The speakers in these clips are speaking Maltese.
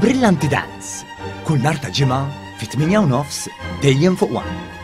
Brillanti Dance. Kull nar ta' ġimgħa fit-8 dejjem fuq 1.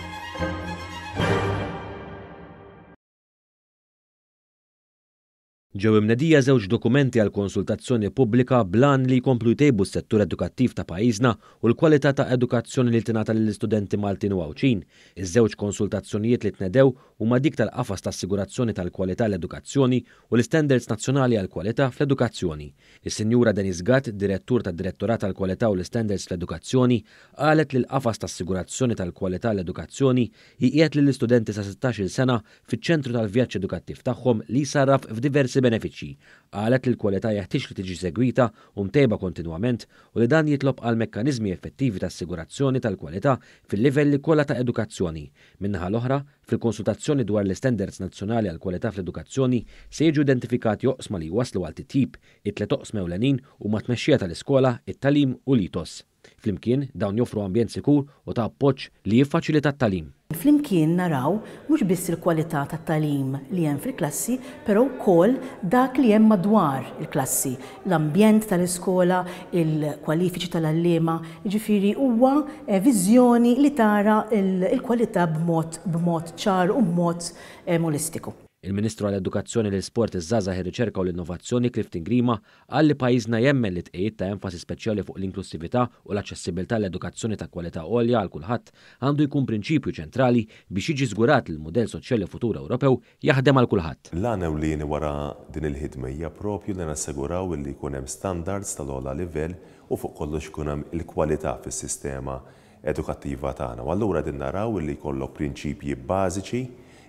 Ġew imnedija żewġ dokumenti għal konsultazzjoni pubblika blan li jkomplu jtejbu s-settur edukattiv ta' pajjiżna u l-kwalità ta' edukazzjoni li tingħata lill-istudenti Maltin u Awċin. Iż-żewġ konsultazzjonijiet li tnedew huma dik tal-qafas ta' assigurazzjoni tal-kwalità l-edukazzjoni u l-standards nazzjonali għal kwalità fl-edukazzjoni. Is-Sinjura Denis Gatt, direttur tad Direttorat tal kwalità u l-standards fl-edukazzjoni, qalet li l-qafas ta' assigurazzjoni tal-kwalità l-edukazzjoni jiqiet lill-istudenti sa' 16-il sena fiċ-ċentru tal-vjaġġ edukattiv tagħhom li saraf f'diversi benefiċċji. Qalet li l-kwalità jeħtieġ li tiġi segwita u mtejba kontinwament u li dan jitlob għal mekkaniżmi effettivi ta' assigurazzjoni tal-kwalità fil-livelli kollha ta' edukazzjoni. Minnaħa l-oħra, fil-konsultazzjoni dwar l-standards nazzjonali għal kwalità fl-edukazzjoni se jiġu identifikati oqsma li waslu għal titjib it-tlet oqsma l-enin u mat-tmexxija tal-iskola, it-talim u l-itos. Flimkien, dawn joffru ambjent sikur u ta' appoġġ li jiffaċilita t-talim. Flimkien naraw mhux biss il-kwalità tat-talim li hemm fil-klassi, però wkoll dak li hemm madwar il-klassi, l-ambjent tal-iskola, il-kwalifiċi tal-allema, jiġifieri huwa eh, viżjoni li tara il-kwalità b'mod ċar u b'mod eh, molistiku. Il-Ministru għall-Edukazzjoni l-Sport iż-żaza ir-riċerka u l-innovazzjoni Clifton Grima għal li pajjiżna jemmen li tqejjed ta' enfasi speċjali fuq l-inklusività u l-aċċessibilità l-edukazzjoni ta' kwalità għolja għal kulħadd għandu jkun prinċipju ċentrali biex jiġi żgurat il mudell soċjali futur Ewropew jaħdem għal kulħadd. L-għana ewlieni wara din il-ħidma hija propju li nasseguraw li jkun hemm standards tal-ogħla livell u fuq kollox jkun hemm il-kwalità fis-sistema edukattiva tagħna. allura din naraw li jkollok prinċipji bażiċi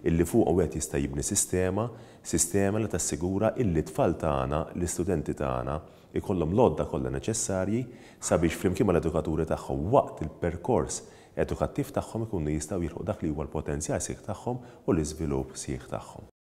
illi fuq għet jista' jibni sistema, sistema li tassigura illi tfal tagħna, l-istudenti tagħna, ikollhom lodda kollha neċessarji sabiex flimkien mal-edukaturi tagħhom waqt il-perkors edukattiv tagħhom ikunu jistgħu jilħu dak li huwa l-potenzjal sieħ tagħhom u l-iżvilupp sieħ tagħhom.